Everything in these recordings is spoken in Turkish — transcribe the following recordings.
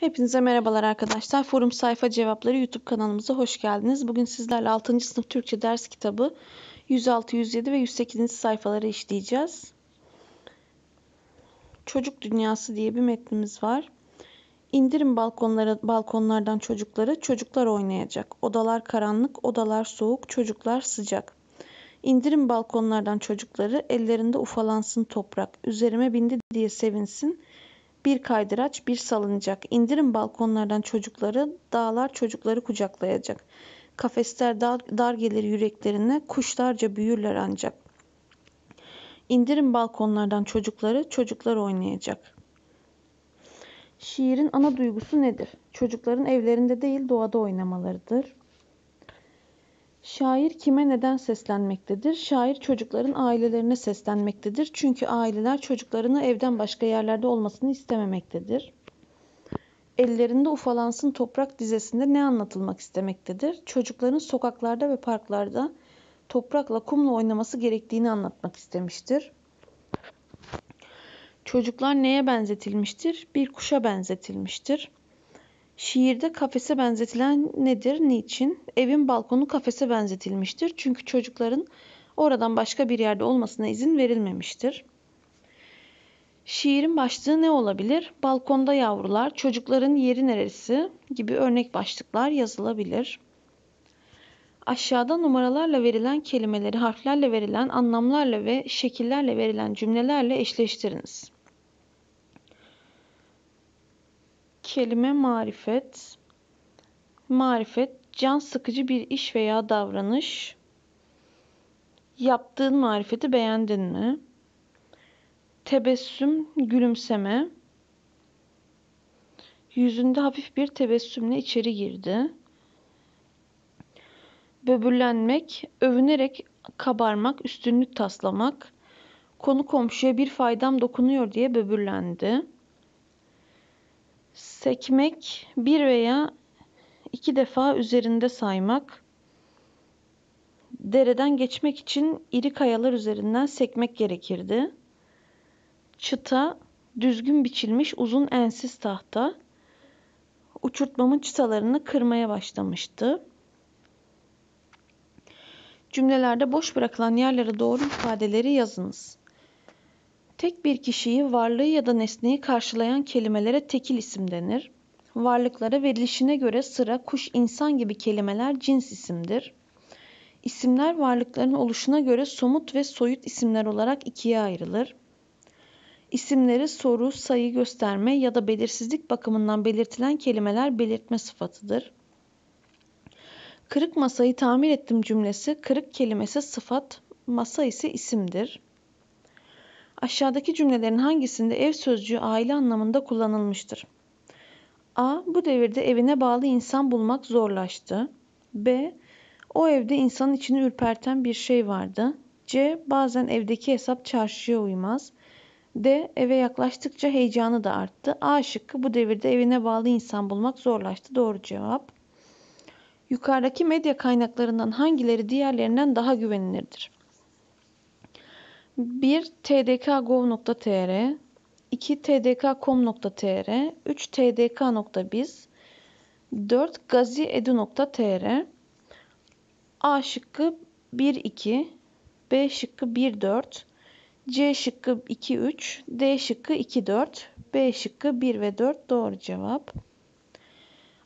Hepinize merhabalar arkadaşlar. Forum Sayfa Cevapları YouTube kanalımıza hoş geldiniz. Bugün sizlerle 6. sınıf Türkçe ders kitabı 106, 107 ve 108. sayfaları işleyeceğiz. Çocuk Dünyası diye bir metnimiz var. İndirin balkonlara, balkonlardan çocukları, çocuklar oynayacak. Odalar karanlık, odalar soğuk, çocuklar sıcak. İndirin balkonlardan çocukları, ellerinde ufalansın toprak, üzerime bindi diye sevinsin.'' Bir kaydıraç, bir salınacak. İndirin balkonlardan çocukları, dağlar çocukları kucaklayacak. Kafesler dar, dar gelir yüreklerine, kuşlarca büyürler ancak. İndirin balkonlardan çocukları, çocuklar oynayacak. Şiirin ana duygusu nedir? Çocukların evlerinde değil doğada oynamalarıdır. Şair kime neden seslenmektedir? Şair çocukların ailelerine seslenmektedir. Çünkü aileler çocuklarını evden başka yerlerde olmasını istememektedir. Ellerinde ufalansın toprak dizesinde ne anlatılmak istemektedir? Çocukların sokaklarda ve parklarda toprakla kumla oynaması gerektiğini anlatmak istemiştir. Çocuklar neye benzetilmiştir? Bir kuşa benzetilmiştir. Şiirde kafese benzetilen nedir, niçin? Evin balkonu kafese benzetilmiştir. Çünkü çocukların oradan başka bir yerde olmasına izin verilmemiştir. Şiirin başlığı ne olabilir? Balkonda yavrular, çocukların yeri neresi gibi örnek başlıklar yazılabilir. Aşağıda numaralarla verilen kelimeleri harflerle verilen anlamlarla ve şekillerle verilen cümlelerle eşleştiriniz. Kelime marifet. Marifet can sıkıcı bir iş veya davranış. Yaptığın marifeti beğendin mi? Tebessüm, gülümseme. Yüzünde hafif bir tebessümle içeri girdi. Böbürlenmek, övünerek kabarmak, üstünlük taslamak. Konu komşuya bir faydam dokunuyor diye böbürlendi sekmek bir veya iki defa üzerinde saymak dereden geçmek için iri kayalar üzerinden sekmek gerekirdi. Çıta düzgün biçilmiş uzun ensiz tahta uçurtmamın çıtalarını kırmaya başlamıştı. Cümlelerde boş bırakılan yerlere doğru ifadeleri yazınız. Tek bir kişiyi, varlığı ya da nesneyi karşılayan kelimelere tekil isim denir. Varlıklara verilişine göre sıra, kuş, insan gibi kelimeler cins isimdir. İsimler varlıkların oluşuna göre somut ve soyut isimler olarak ikiye ayrılır. İsimleri soru, sayı gösterme ya da belirsizlik bakımından belirtilen kelimeler belirtme sıfatıdır. Kırık masayı tamir ettim cümlesi, kırık kelimesi sıfat, masa ise isimdir. Aşağıdaki cümlelerin hangisinde ev sözcüğü aile anlamında kullanılmıştır? A. Bu devirde evine bağlı insan bulmak zorlaştı. B. O evde insanın içini ürperten bir şey vardı. C. Bazen evdeki hesap çarşıya uymaz. D. Eve yaklaştıkça heyecanı da arttı. A şıkkı bu devirde evine bağlı insan bulmak zorlaştı. Doğru cevap. Yukarıdaki medya kaynaklarından hangileri diğerlerinden daha güvenilirdir? 1. tdkgov.tr 2. tdk.com.tr 3. tdk.biz 4. gaziedu.tr A şıkkı 1-2 B şıkkı 1-4 C şıkkı 2-3 D şıkkı 2-4 B şıkkı 1 ve 4 doğru cevap.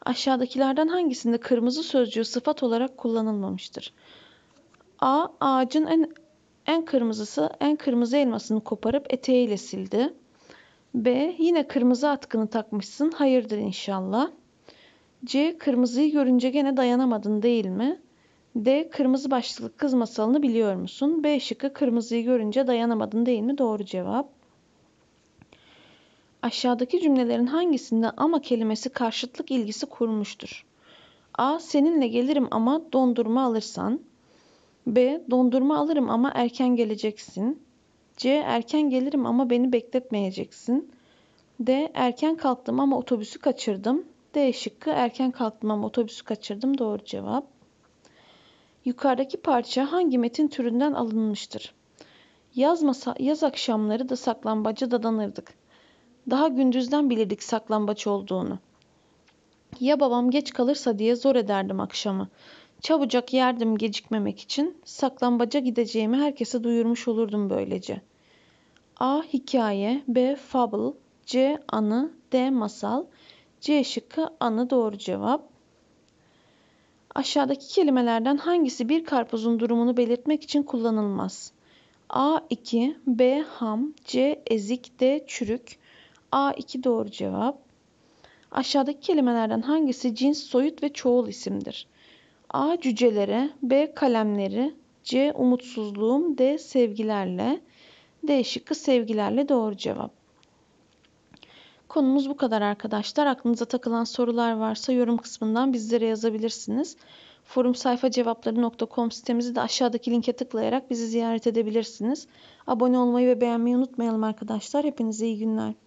Aşağıdakilerden hangisinde kırmızı sözcüğü sıfat olarak kullanılmamıştır? A. Ağacın en en kırmızısı en kırmızı elmasını koparıp eteğiyle sildi. B. Yine kırmızı atkını takmışsın. Hayırdır inşallah. C. Kırmızıyı görünce gene dayanamadın değil mi? D. Kırmızı başlıklı kız masalını biliyor musun? B şıkkı kırmızıyı görünce dayanamadın değil mi? Doğru cevap. Aşağıdaki cümlelerin hangisinde ama kelimesi karşıtlık ilgisi kurmuştur? A. Seninle gelirim ama dondurma alırsan. B. Dondurma alırım ama erken geleceksin. C. Erken gelirim ama beni bekletmeyeceksin. D. Erken kalktım ama otobüsü kaçırdım. D şıkkı erken kalktım ama otobüsü kaçırdım. Doğru cevap. Yukarıdaki parça hangi metin türünden alınmıştır? Yazmasa, yaz akşamları da saklambacı dadanırdık. Daha gündüzden bilirdik saklambaç olduğunu. Ya babam geç kalırsa diye zor ederdim akşamı. Çabucak yardım gecikmemek için saklambaca gideceğimi herkese duyurmuş olurdum böylece. A. Hikaye B. Fable C. Anı D. Masal C şıkkı anı doğru cevap. Aşağıdaki kelimelerden hangisi bir karpuzun durumunu belirtmek için kullanılmaz? A2, B ham, C ezik, D çürük. A2 doğru cevap. Aşağıdaki kelimelerden hangisi cins soyut ve çoğul isimdir? A. Cücelere B. Kalemleri C. Umutsuzluğum D. Sevgilerle D şıkkı sevgilerle doğru cevap. Konumuz bu kadar arkadaşlar. Aklınıza takılan sorular varsa yorum kısmından bizlere yazabilirsiniz. Forum sayfa cevapları.com sitemizi de aşağıdaki linke tıklayarak bizi ziyaret edebilirsiniz. Abone olmayı ve beğenmeyi unutmayalım arkadaşlar. Hepinize iyi günler.